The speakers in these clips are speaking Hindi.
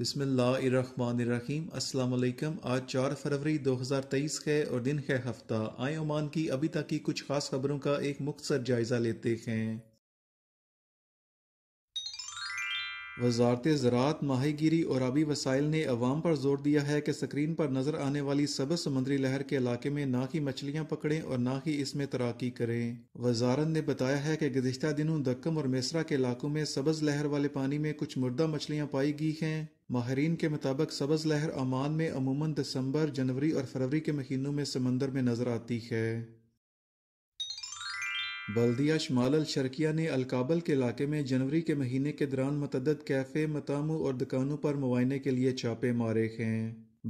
बिसमीम असलकम आज चार फरवरी 2023 है और दिन है हफ्ता आए ओमान की अभी तक की कुछ खास खबरों का एक मुख्तर जायज़ा लेते हैं वजारत ज़रात माही गिरी और आबी वसाइल ने अवाम पर जोर दिया है कि स्क्रीन पर नज़र आने वाली सब समुद्री लहर के इलाके में ना ही मछलियाँ पकड़ें और ना ही इसमें तैराकी करें वजारत ने बताया है कि गुजशत दिनों दक्कम और मिसरा के इलाकों में सब्ज़ लहर वाले पानी में कुछ मुर्दा मछलियाँ पाई गई हैं माहरीन के मुताबिक सब्ज़ लहर अमान में अमूमन दिसंबर जनवरी और फरवरी के महीनों में समंदर में नज़र आती है बल्दिया शमाल शर्किया ने अलकाबल के इलाके में जनवरी के महीने के दौरान मतदद कैफ़े मतामू और दुकानों पर मुआयने के लिए छापे मारे हैं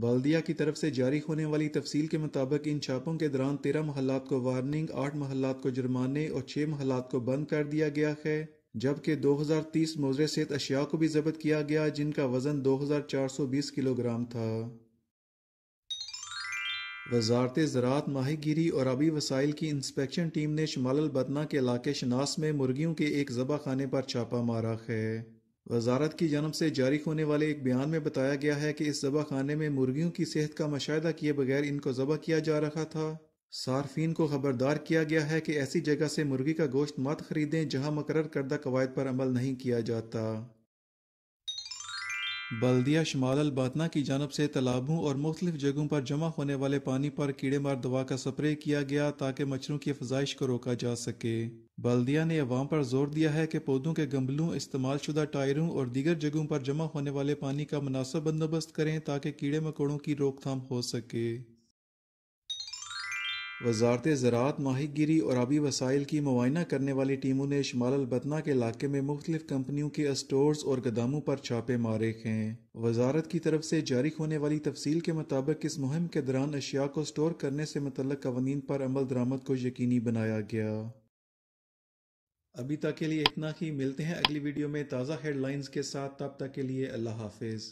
बल्दिया की तरफ से जारी होने वाली तफसील के मुताबिक इन छापों के दौरान तेरह महलात को वार्निंग आठ महलात को जुर्माने और छः महलात को बंद कर दिया गया है जबकि 2030 मोजरे सेत अशिया को भी जब्त किया गया जिनका वजन 2420 किलोग्राम था वजारत ज़रात गिरी और आबी वसाइल की इंस्पेक्शन टीम ने शमाल बदना के इलाके शनास में मुर्गियों के एक जबा खाने पर छापा मारा है वजारत की जन्म से जारी होने वाले एक बयान में बताया गया है कि इस जबा खाने में मुर्गियों की सेहत का मशाहदा किए बगैर इनको जबा किया जा रहा था सार्फिन को खबरदार किया गया है कि ऐसी जगह से मुर्गी का गोश्त मत खरीदें जहां मकर करदा कवायद पर अमल नहीं किया जाता बल्दिया शुमाल अलबातना की जानब से तालाबों और मुख्तलिफ जगहों पर जमा होने वाले पानी पर कीड़े मार दवा का स्प्रे किया गया ताकि मच्छरों की फजाइश को रोका जा सके बल्दिया ने अवाम पर जोर दिया है कि पौधों के गमलों इस्तेमाल शुदा टायरों और दीगर जगहों पर जमा होने वाले पानी का मुनासब बंदोबस्त करें ताकि कीड़े मकोड़ों की रोकथाम हो सके वजारत ज़रात गिरी और आबी वसाइल की मुआयना करने वाली टीमों ने शुमाल अलबतना के इलाके में मुख्तलिफ कंपनियों के स्टोर्स और गदामों पर छापे मारे हैं वजारत की तरफ से जारी होने वाली तफसील के मुताबिक इस मुहिम के दौरान अशिया को स्टोर करने से मुतल कवानीन पर अमल दरामद को यकीनी बनाया गया अभी तक के लिए इतना ही मिलते हैं अगली वीडियो में ताज़ा हेडलाइंस के साथ तब तक के लिए अल्लाह हाफिज़